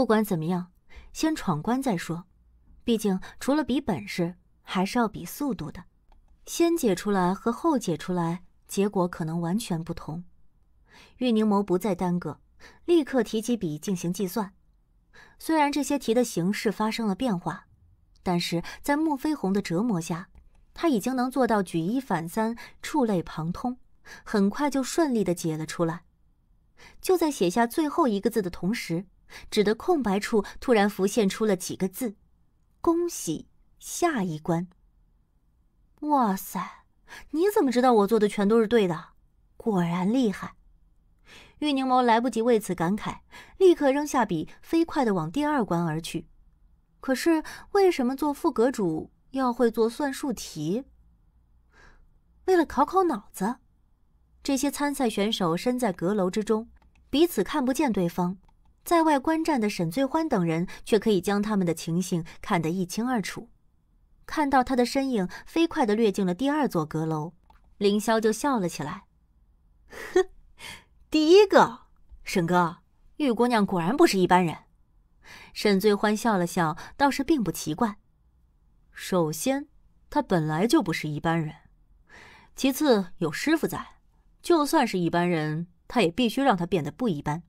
不管怎么样，先闯关再说。毕竟除了比本事，还是要比速度的。先解出来和后解出来，结果可能完全不同。玉凝眸不再耽搁，立刻提起笔进行计算。虽然这些题的形式发生了变化，但是在穆飞鸿的折磨下，他已经能做到举一反三、触类旁通，很快就顺利的解了出来。就在写下最后一个字的同时。纸的空白处突然浮现出了几个字：“恭喜下一关。”哇塞！你怎么知道我做的全都是对的？果然厉害！玉凝眸来不及为此感慨，立刻扔下笔，飞快的往第二关而去。可是为什么做副阁主要会做算术题？为了考考脑子。这些参赛选手身在阁楼之中，彼此看不见对方。在外观战的沈醉欢等人却可以将他们的情形看得一清二楚，看到他的身影飞快的掠进了第二座阁楼，凌霄就笑了起来。呵，第一个，沈哥，玉姑娘果然不是一般人。沈醉欢笑了笑，倒是并不奇怪。首先，他本来就不是一般人；其次，有师傅在，就算是一般人，他也必须让他变得不一般。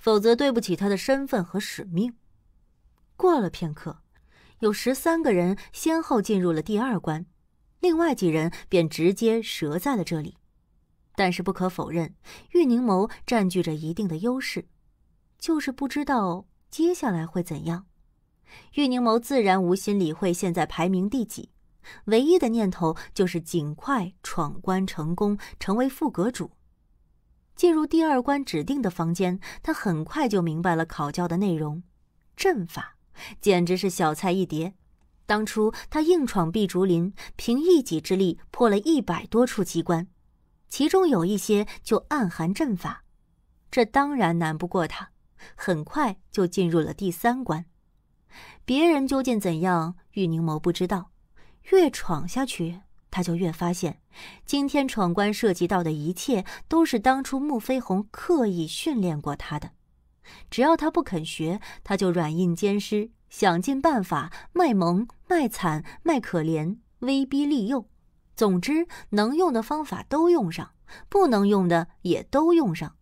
否则，对不起他的身份和使命。过了片刻，有十三个人先后进入了第二关，另外几人便直接折在了这里。但是不可否认，玉凝眸占据着一定的优势，就是不知道接下来会怎样。玉凝眸自然无心理会现在排名第几，唯一的念头就是尽快闯关成功，成为副阁主。进入第二关指定的房间，他很快就明白了考教的内容，阵法简直是小菜一碟。当初他硬闯碧竹林，凭一己之力破了一百多处机关，其中有一些就暗含阵法，这当然难不过他。很快就进入了第三关，别人究竟怎样，玉凝眸不知道。越闯下去。他就越发现，今天闯关涉及到的一切都是当初穆飞鸿刻意训练过他的。只要他不肯学，他就软硬兼施，想尽办法卖萌、卖惨、卖可怜，威逼利诱，总之能用的方法都用上，不能用的也都用上，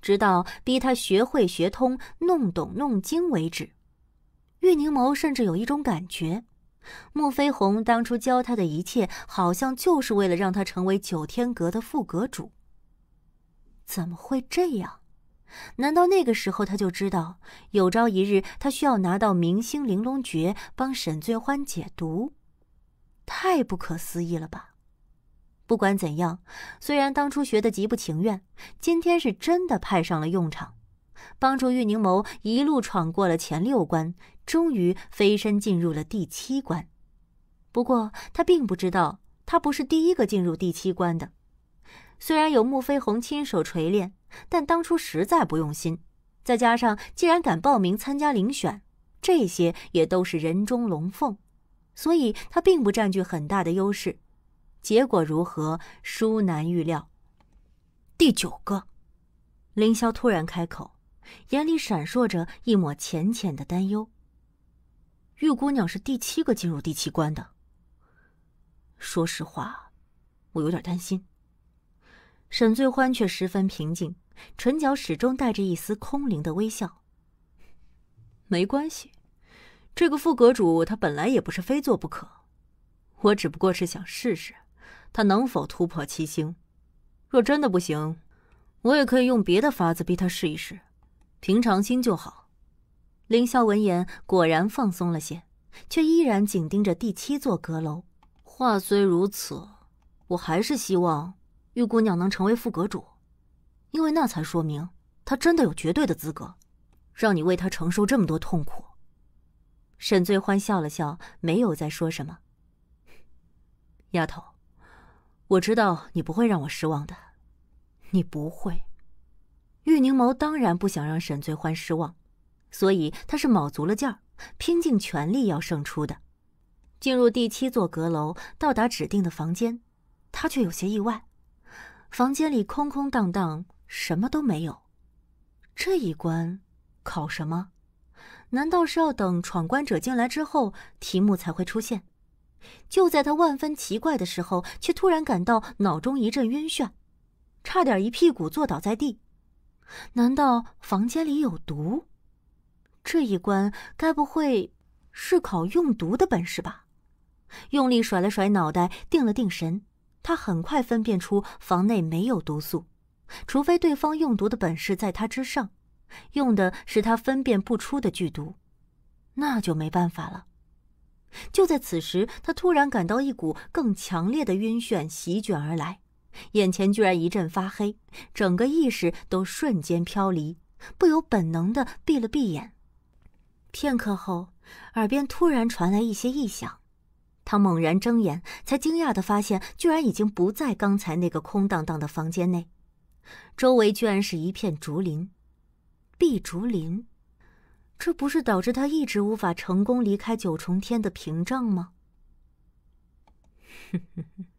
直到逼他学会、学通、弄懂、弄精为止。玉凝眸甚至有一种感觉。莫飞鸿当初教他的一切，好像就是为了让他成为九天阁的副阁主。怎么会这样？难道那个时候他就知道，有朝一日他需要拿到《明星玲珑诀》帮沈醉欢解毒？太不可思议了吧！不管怎样，虽然当初学的极不情愿，今天是真的派上了用场。帮助玉凝眸一路闯过了前六关，终于飞身进入了第七关。不过他并不知道，他不是第一个进入第七关的。虽然有穆飞鸿亲手锤炼，但当初实在不用心，再加上既然敢报名参加遴选，这些也都是人中龙凤，所以他并不占据很大的优势。结果如何，殊难预料。第九个，凌霄突然开口。眼里闪烁着一抹浅浅的担忧。玉姑娘是第七个进入第七关的。说实话，我有点担心。沈醉欢却十分平静，唇角始终带着一丝空灵的微笑。没关系，这个副阁主他本来也不是非做不可，我只不过是想试试他能否突破七星。若真的不行，我也可以用别的法子逼他试一试。平常心就好。凌霄闻言果然放松了些，却依然紧盯着第七座阁楼。话虽如此，我还是希望玉姑娘能成为副阁主，因为那才说明她真的有绝对的资格，让你为她承受这么多痛苦。沈醉欢笑了笑，没有再说什么。丫头，我知道你不会让我失望的，你不会。玉凝眸当然不想让沈醉欢失望，所以他是卯足了劲儿，拼尽全力要胜出的。进入第七座阁楼，到达指定的房间，他却有些意外，房间里空空荡荡，什么都没有。这一关考什么？难道是要等闯关者进来之后，题目才会出现？就在他万分奇怪的时候，却突然感到脑中一阵晕眩，差点一屁股坐倒在地。难道房间里有毒？这一关该不会是考用毒的本事吧？用力甩了甩脑袋，定了定神，他很快分辨出房内没有毒素，除非对方用毒的本事在他之上，用的是他分辨不出的剧毒，那就没办法了。就在此时，他突然感到一股更强烈的晕眩席卷而来。眼前居然一阵发黑，整个意识都瞬间飘离，不由本能地闭了闭眼。片刻后，耳边突然传来一些异响，他猛然睁眼，才惊讶地发现，居然已经不在刚才那个空荡荡的房间内，周围居然是一片竹林。碧竹林，这不是导致他一直无法成功离开九重天的屏障吗？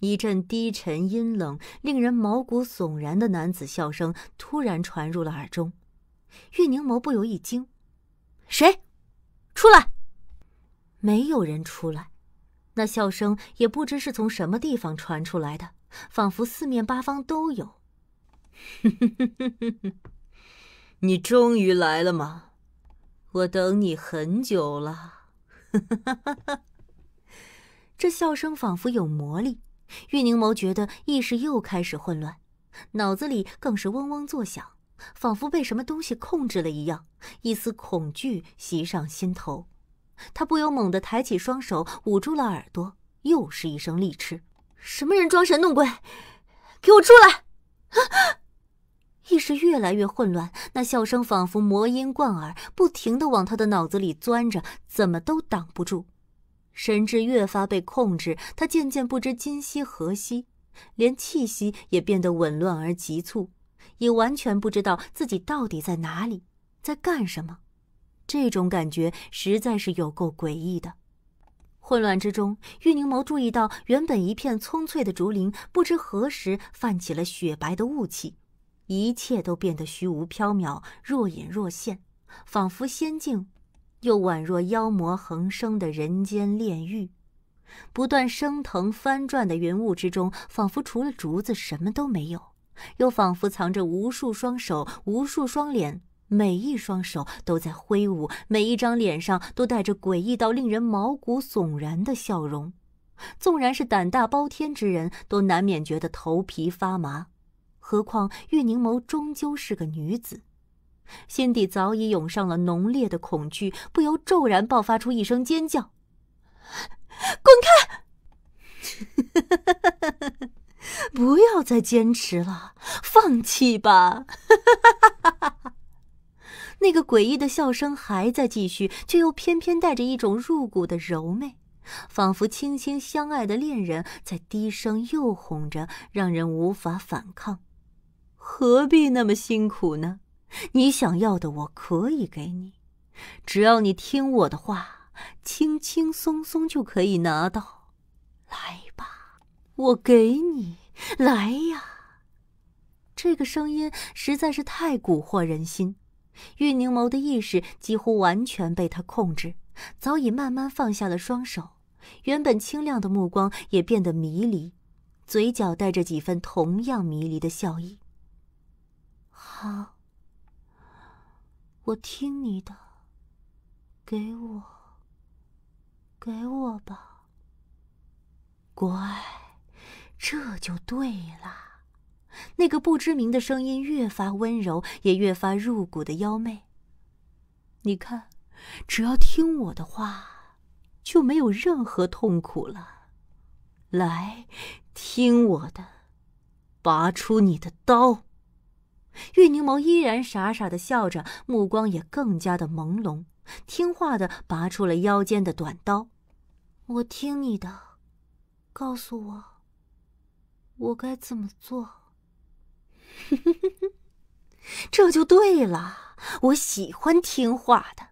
一阵低沉阴冷、令人毛骨悚然的男子笑声突然传入了耳中，玉凝眸不由一惊：“谁？出来！”没有人出来，那笑声也不知是从什么地方传出来的，仿佛四面八方都有。“你终于来了吗？我等你很久了。”这笑声仿佛有魔力。玉凝眸觉得意识又开始混乱，脑子里更是嗡嗡作响，仿佛被什么东西控制了一样。一丝恐惧袭上心头，他不由猛地抬起双手捂住了耳朵，又是一声厉斥：“什么人装神弄鬼？给我出来！”啊！意识越来越混乱，那笑声仿佛魔音贯耳，不停的往他的脑子里钻着，怎么都挡不住。神智越发被控制，他渐渐不知今夕何夕，连气息也变得紊乱而急促，已完全不知道自己到底在哪里，在干什么。这种感觉实在是有够诡异的。混乱之中，玉凝眸注意到，原本一片葱翠的竹林，不知何时泛起了雪白的雾气，一切都变得虚无缥缈、若隐若现，仿佛仙境。又宛若妖魔横生的人间炼狱，不断升腾翻转的云雾之中，仿佛除了竹子什么都没有，又仿佛藏着无数双手、无数双脸，每一双手都在挥舞，每一张脸上都带着诡异到令人毛骨悚然的笑容。纵然是胆大包天之人都难免觉得头皮发麻，何况玉凝眸终究是个女子。心底早已涌上了浓烈的恐惧，不由骤然爆发出一声尖叫：“滚开！不要再坚持了，放弃吧！” 那个诡异的笑声还在继续，却又偏偏带着一种入骨的柔媚，仿佛轻轻相爱的恋人在低声诱哄着，让人无法反抗。何必那么辛苦呢？你想要的我可以给你，只要你听我的话，轻轻松松就可以拿到。来吧，我给你，来呀！这个声音实在是太蛊惑人心，玉凝眸的意识几乎完全被他控制，早已慢慢放下了双手，原本清亮的目光也变得迷离，嘴角带着几分同样迷离的笑意。好。我听你的，给我，给我吧，乖，这就对了。那个不知名的声音越发温柔，也越发入骨的妖媚。你看，只要听我的话，就没有任何痛苦了。来，听我的，拔出你的刀。玉凝眸依然傻傻的笑着，目光也更加的朦胧。听话的拔出了腰间的短刀，我听你的，告诉我，我该怎么做？这就对了，我喜欢听话的。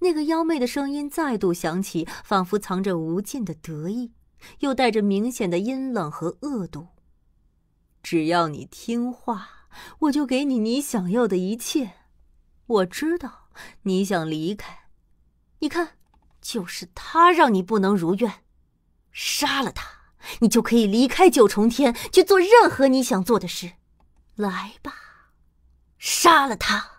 那个妖媚的声音再度响起，仿佛藏着无尽的得意，又带着明显的阴冷和恶毒。只要你听话。我就给你你想要的一切。我知道你想离开，你看，就是他让你不能如愿。杀了他，你就可以离开九重天，去做任何你想做的事。来吧，杀了他。